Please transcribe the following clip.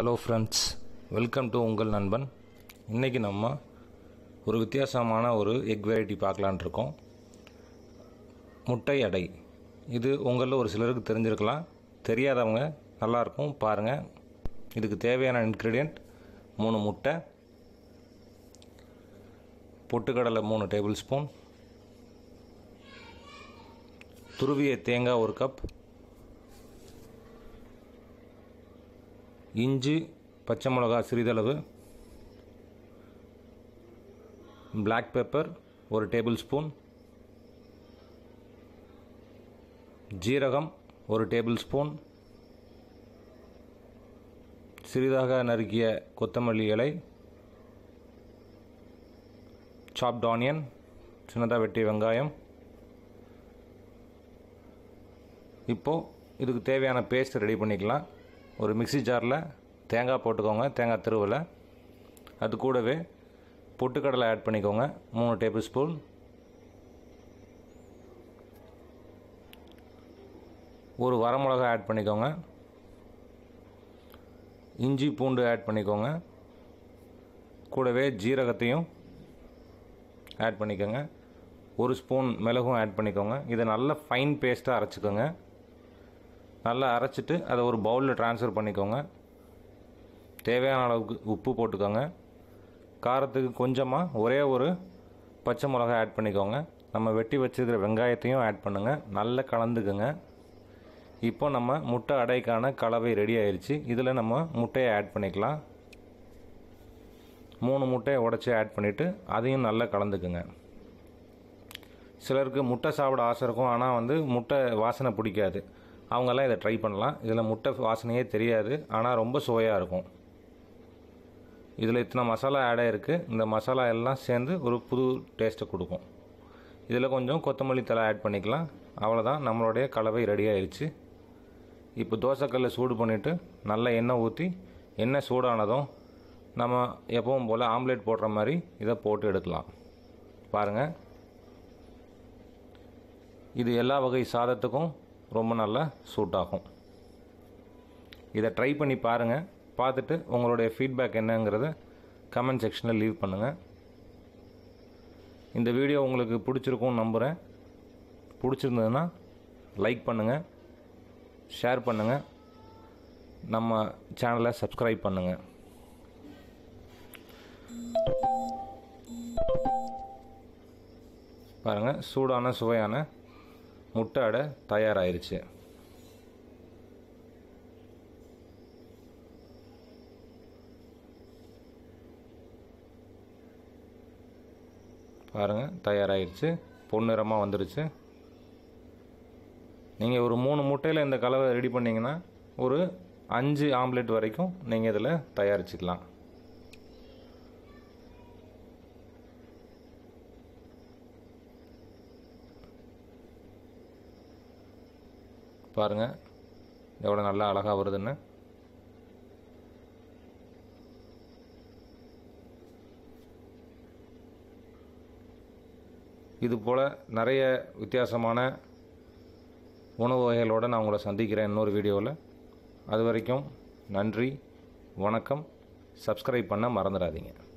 hello friends welcome to உங்கள் நண்பன் இன்றைக்கி நம்ம ஒரு வித்தியாசமான ஒரு எக் வெரைட்டி பார்க்கலான் இருக்கோம் முட்டை அடை இது உங்களில் ஒரு சிலருக்கு தெரிஞ்சிருக்கலாம் தெரியாதவங்க நல்லாயிருக்கும் பாருங்கள் இதுக்கு தேவையான இன்க்ரீடியண்ட் மூணு முட்டை பொட்டுக்கடலை மூணு டேபிள் ஸ்பூன் துருவிய தேங்காய் ஒரு கப் இஞ்சி பச்சை மிளகா சிறிதளவு பிளாக் பெப்பர் ஒரு டேபிள் ஸ்பூன் ஜீரகம் ஒரு டேபிள் ஸ்பூன் சிறிதாக நறுக்கிய கொத்தமல்லி இலை சாப்ட் ஆனியன் சின்னதாக வெட்டிய வெங்காயம் இப்போது இதுக்கு தேவையான பேஸ்ட் ரெடி பண்ணிக்கலாம் ஒரு மிக்சி ஜாரில் தேங்காய் போட்டுக்கோங்க தேங்காய் திருவில் அது கூடவே பொட்டுக்கடலை ஆட் பண்ணிக்கோங்க மூணு டேபிள் ஸ்பூன் ஒரு வரமிளகா ஆட் பண்ணிக்கோங்க இஞ்சி பூண்டு ஆட் பண்ணிக்கோங்க கூடவே ஜீரகத்தையும் ஆட் பண்ணிக்கோங்க ஒரு ஸ்பூன் மிளகும் ஆட் பண்ணிக்கோங்க இதை நல்லா ஃபைன் பேஸ்ட்டாக அரைச்சிக்கோங்க நல்லா அரைச்சிட்டு அதை ஒரு பவுலில் ட்ரான்ஸ்ஃபர் பண்ணிக்கோங்க தேவையான அளவுக்கு உப்பு போட்டுக்கோங்க காரத்துக்கு கொஞ்சமாக ஒரே ஒரு பச்சை மிளகா ஆட் பண்ணிக்கோங்க நம்ம வெட்டி வச்சுருக்கிற வெங்காயத்தையும் ஆட் பண்ணுங்கள் நல்லா கலந்துக்குங்க இப்போ நம்ம முட்டை அடைக்கான கலவை ரெடி ஆயிடுச்சு இதில் நம்ம முட்டையை ஆட் பண்ணிக்கலாம் மூணு முட்டையை உடச்சி ஆட் பண்ணிவிட்டு அதையும் நல்லா கலந்துக்குங்க சிலருக்கு முட்டை சாப்பிட ஆசை இருக்கும் ஆனால் வந்து முட்டை வாசனை பிடிக்காது அவங்கெல்லாம் இதை ட்ரை பண்ணலாம் இதில் முட்டை வாசனையே தெரியாது ஆனால் ரொம்ப சுவையாக இருக்கும் இதில் இத்தனை மசாலா ஆட் ஆகிருக்கு இந்த மசாலா எல்லாம் சேர்ந்து ஒரு புது டேஸ்ட்டை கொடுக்கும் இதில் கொஞ்சம் கொத்தமல்லி தலை ஆட் பண்ணிக்கலாம் அவ்வளோதான் நம்மளுடைய கலவை ரெடி ஆயிடுச்சு இப்போ தோசைக்கல்லை சூடு பண்ணிவிட்டு நல்லா எண்ணெய் ஊற்றி எண்ணெய் சூடானதும் நம்ம எப்பவும் போல் ஆம்லேட் போடுற மாதிரி இதை போட்டு எடுக்கலாம் பாருங்கள் இது எல்லா வகை சாதத்துக்கும் ரொம்ப நல்லா சூட் ஆகும் இதை ட்ரை பண்ணி பாருங்கள் பார்த்துட்டு உங்களுடைய ஃபீட்பேக் என்னங்கிறத கமெண்ட் செக்ஷனில் லீவ் பண்ணுங்கள் இந்த வீடியோ உங்களுக்கு பிடிச்சிருக்கும்னு நம்புகிறேன் பிடிச்சிருந்ததுன்னா லைக் பண்ணுங்கள் ஷேர் பண்ணுங்கள் நம்ம சேனலை சப்ஸ்கிரைப் பண்ணுங்கள் பாருங்கள் சூடான சுவையான முட்டாடை தயாராகிருச்சு பாருங்கள் தயாராகிருச்சு பொன்னிறமாக வந்துடுச்சு நீங்கள் ஒரு மூணு முட்டையில் இந்த கலவை ரெடி பண்ணிங்கன்னா ஒரு அஞ்சு ஆம்லெட் வரைக்கும் நீங்கள் இதில் தயாரிச்சுக்கலாம் பாருங்கள் எவ்வளோ நல்லா அழகாக வருதுன்னு இது போல் நிறைய வித்தியாசமான உணவு வகைகளோடு நான் உங்களை சந்திக்கிறேன் இன்னொரு வீடியோவில் அது வரைக்கும் நன்றி வணக்கம் சப்ஸ்கிரைப் பண்ண மறந்துடாதீங்க